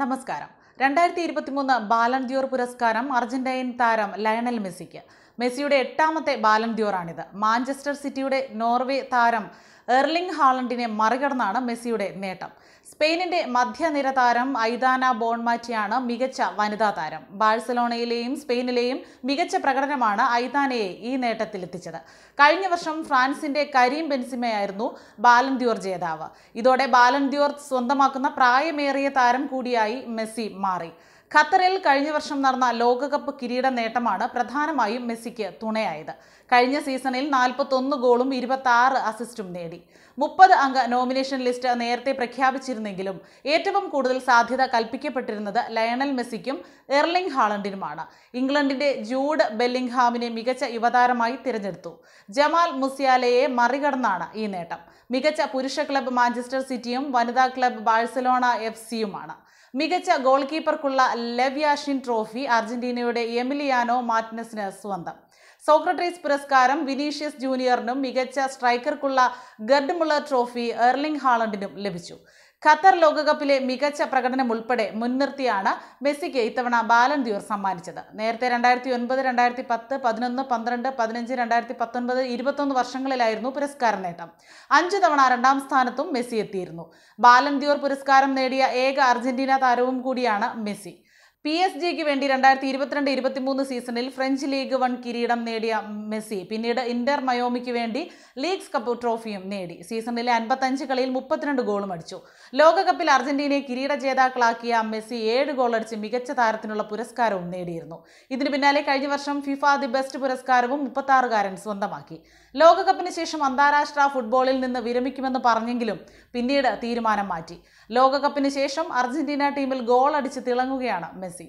നമസ്കാരം രണ്ടായിരത്തി ഇരുപത്തിമൂന്ന് ദ്യോർ പുരസ്കാരം അർജന്റൈൻ താരം ലയണൽ മെസ്സിക്ക് മെസ്സിയുടെ എട്ടാമത്തെ ദ്യോറാണിത് മാഞ്ചസ്റ്റർ സിറ്റിയുടെ നോർവേ താരം എർലിംഗ് ഹാളണ്ടിനെ മറികടന്നാണ് മെസ്സിയുടെ നേട്ടം സ്പെയിനിന്റെ മധ്യനിര താരം ഐദാന ബോൺമാറ്റിയാണ് മികച്ച വനിതാ താരം ബാഴ്സലോണയിലെയും സ്പെയിനിലെയും മികച്ച പ്രകടനമാണ് ഐദാനയെ ഈ നേട്ടത്തിലെത്തിച്ചത് കഴിഞ്ഞ വർഷം ഫ്രാൻസിന്റെ കരീം ബെൻസിമയായിരുന്നു ബാലൻദ്യൂർ ജേതാവ് ഇതോടെ ബാലൻദ്യൂർ സ്വന്തമാക്കുന്ന പ്രായമേറിയ താരം കൂടിയായി മെസ്സി മാറി ഖത്തറിൽ കഴിഞ്ഞ വർഷം നടന്ന ലോകകപ്പ് കിരീട നേട്ടമാണ് പ്രധാനമായും മെസ്സിക്ക് തുണയായത് കഴിഞ്ഞ സീസണിൽ നാൽപ്പത്തൊന്ന് ഗോളും ഇരുപത്തി അസിസ്റ്റും നേടി നൽകി മുപ്പത് അംഗ നോമിനേഷൻ ലിസ്റ്റ് നേരത്തെ പ്രഖ്യാപിച്ചിരുന്നെങ്കിലും ഏറ്റവും കൂടുതൽ സാധ്യത കൽപ്പിക്കപ്പെട്ടിരുന്നത് ലയണൽ മെസ്സിക്കും എർലിംഗ് ഹാളണ്ടിനുമാണ് ഇംഗ്ലണ്ടിന്റെ ജൂഡ് ബെല്ലിംഗ്ഹാമിനെ മികച്ച യുവതാരമായി തിരഞ്ഞെടുത്തു ജമാൽ മുസിയാലയെ മറികടന്നാണ് ഈ നേട്ടം മികച്ച പുരുഷ ക്ലബ്ബ് മാഞ്ചസ്റ്റർ സിറ്റിയും വനിതാ ക്ലബ്ബ് ബാഴ്സലോണ എഫ് സിയുമാണ് മികച്ച ഗോൾ കീപ്പർക്കുള്ള ലെവ്യാഷിൻ ട്രോഫി അർജന്റീനയുടെ എമിലിയാനോ മാർട്ടിനസിന് സ്വന്തം സോക്രട്ടീസ് പുരസ്കാരം വിനീഷ്യസ് ജൂനിയറിനും മികച്ച സ്ട്രൈക്കർക്കുള്ള ഗർഡ്മുള്ള ട്രോഫി എർലിംഗ് ഹാളണ്ടിനും ലഭിച്ചു ഖത്തർ ലോകകപ്പിലെ മികച്ച പ്രകടനം ഉൾപ്പെടെ മുൻനിർത്തിയാണ് മെസ്സിക്ക് ഇത്തവണ ബാലൻ ദിയോർ സമ്മാനിച്ചത് നേരത്തെ രണ്ടായിരത്തി ഒൻപത് രണ്ടായിരത്തി പത്ത് പതിനൊന്ന് പന്ത്രണ്ട് പതിനഞ്ച് രണ്ടായിരത്തി പത്തൊൻപത് ഇരുപത്തൊന്ന് വർഷങ്ങളിലായിരുന്നു പുരസ്കാര നേട്ടം അഞ്ച് തവണ രണ്ടാം സ്ഥാനത്തും മെസ്സി എത്തിയിരുന്നു ബാലൻ ദിയോർ പുരസ്കാരം നേടിയ ഏക അർജന്റീന താരവും കൂടിയാണ് മെസ്സി പി എസ് ജിക്ക് വേണ്ടി രണ്ടായിരത്തി ഇരുപത്തിരണ്ട് മൂന്ന് സീസണിൽ ഫ്രഞ്ച് ലീഗ് വൺ കിരീടം നേടിയ മെസ്സി പിന്നീട് ഇന്റർ മയോമിക്ക് വേണ്ടി ലീഗ്സ് കപ്പ് ട്രോഫിയും നേടി സീസണിലെ അൻപത്തഞ്ച് കളിയിൽ മുപ്പത്തിരണ്ട് ഗോളും അടിച്ചു ലോകകപ്പിൽ അർജന്റീനയെ കിരീട ജേതാക്കളാക്കിയ മെസ്സി ഏഴ് അടിച്ച് മികച്ച താരത്തിനുള്ള പുരസ്കാരവും നേടിയിരുന്നു ഇതിനു പിന്നാലെ കഴിഞ്ഞ വർഷം ഫിഫ ദി ബെസ്റ്റ് പുരസ്കാരവും മുപ്പത്താറുകാരൻ സ്വന്തമാക്കി ലോകകപ്പിന് ശേഷം അന്താരാഷ്ട്ര ഫുട്ബോളിൽ നിന്ന് വിരമിക്കുമെന്ന് പറഞ്ഞെങ്കിലും പിന്നീട് തീരുമാനം മാറ്റി ലോകകപ്പിന് ശേഷം അർജന്റീന ടീമിൽ ഗോൾ അടിച്ച് തിളങ്ങുകയാണ് മെസ്സി